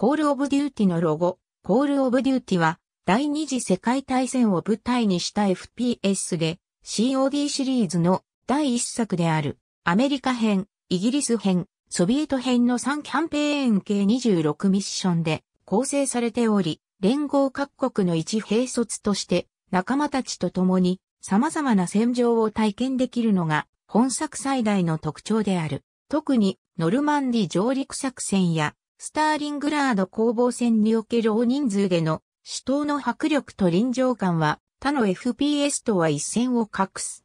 コールオブデューティのロゴ、コールオブデューティは、第二次世界大戦を舞台にした FPS で、COD シリーズの第一作である、アメリカ編、イギリス編、ソビエト編の3キャンペーン計26ミッションで構成されており、連合各国の一兵卒として仲間たちと共に様々な戦場を体験できるのが本作最大の特徴である。特にノルマンディ上陸作戦やスターリングラード攻防戦における大人数での死闘の迫力と臨場感は他の FPS とは一線を画す。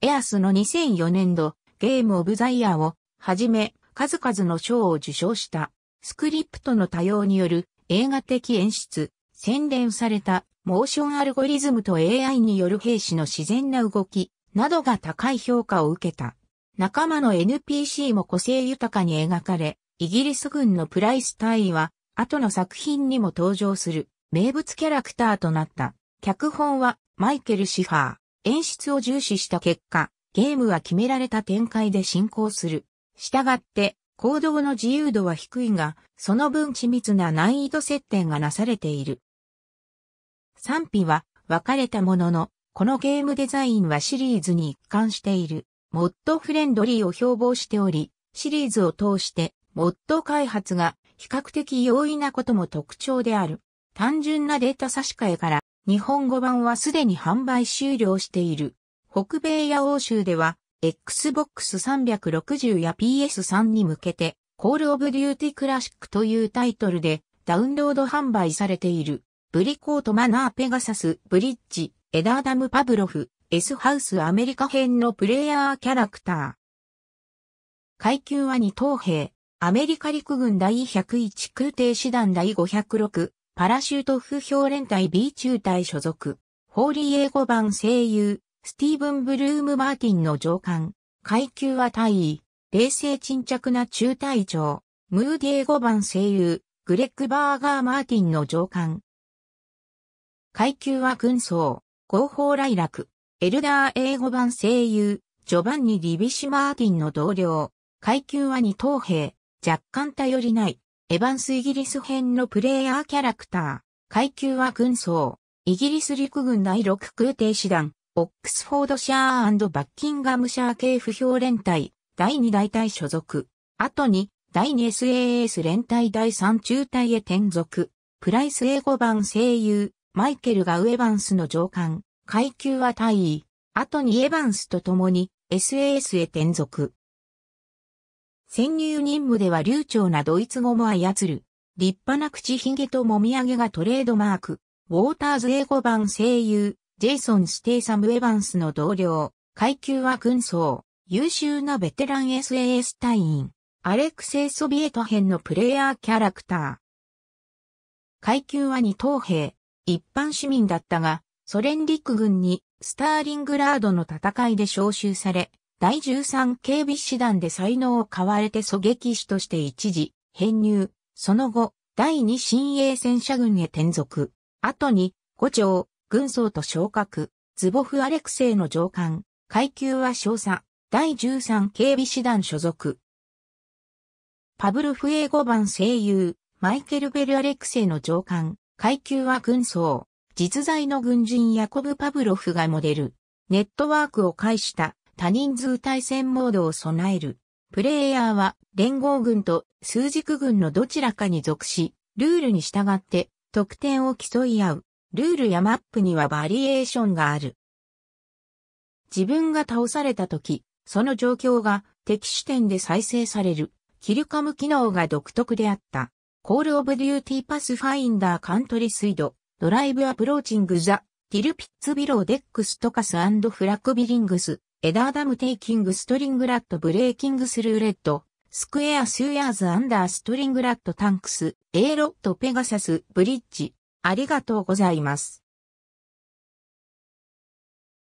エアスの2004年度ゲームオブザイヤーをはじめ数々の賞を受賞したスクリプトの多様による映画的演出、洗練されたモーションアルゴリズムと AI による兵士の自然な動きなどが高い評価を受けた。仲間の NPC も個性豊かに描かれ、イギリス軍のプライス大尉は、後の作品にも登場する名物キャラクターとなった。脚本はマイケル・シファー。演出を重視した結果、ゲームは決められた展開で進行する。したがって、行動の自由度は低いが、その分緻密な難易度設定がなされている。賛否は分かれたものの、このゲームデザインはシリーズに一貫している。モッドフレンドリーを標榜しており、シリーズを通してモッド開発が比較的容易なことも特徴である。単純なデータ差し替えから日本語版はすでに販売終了している。北米や欧州では Xbox 360や PS3 に向けて Call of Duty Classic というタイトルでダウンロード販売されている。ブリコートマナーペガサスブリッジエダーダムパブロフ S ハウスアメリカ編のプレイヤーキャラクター。階級は二等兵。アメリカ陸軍第101空挺師団第506パラシュート風評連隊 B 中隊所属。ホーリー英語版声優、スティーブン・ブルーム・マーティンの上官。階級は大尉、冷静沈着な中隊長。ムーディ英語版声優、グレッグ・バーガー・マーティンの上官。階級は軍曹、合法来楽。エルダー英語版声優、ジョバンニ・リビシュ・マーティンの同僚。階級は二等兵。若干頼りない、エヴァンスイギリス編のプレイヤーキャラクター、階級は軍曹、イギリス陸軍第6空挺師団、オックスフォードシャーバッキンガムシャー系不評連隊、第2大隊所属、後に、第 2SAS 連隊第3中隊へ転属、プライス英語版声優、マイケルがウエバンスの上官、階級は大尉、後にエヴァンスと共に SAS へ転属。潜入任務では流暢なドイツ語も操る。立派な口ひげともみあげがトレードマーク。ウォーターズ英語版声優、ジェイソン・ステイサム・エヴァンスの同僚、階級は軍曹、優秀なベテラン SAS 隊員、アレクセイ・ソビエト編のプレイヤーキャラクター。階級は二等兵、一般市民だったが、ソ連陸軍にスターリングラードの戦いで召集され、第13警備師団で才能を買われて狙撃士として一時、編入。その後、第2新鋭戦車軍へ転属。後に、五条、軍曹と昇格。ズボフアレクセイの上官。階級は少佐。第13警備師団所属。パブルフ英語番声優、マイケル・ベル・アレクセイの上官。階級は軍曹。実在の軍人ヤコブ・パブロフがモデル。ネットワークを介した多人数対戦モードを備える。プレイヤーは連合軍と数軸軍のどちらかに属し、ルールに従って得点を競い合う。ルールやマップにはバリエーションがある。自分が倒された時、その状況が敵視点で再生される。キルカム機能が独特であった。コールオブデューティーパスファインダーカントリスイド、ドライブアプローチングザ、ティルピッツビローデックストカスフラッグビリングス、エダーダムテイキングストリングラットブレーキングスルーレッド、スクエアスーヤーズアンダーストリングラットタンクス、エーロットペガサスブリッジ、ありがとうございます。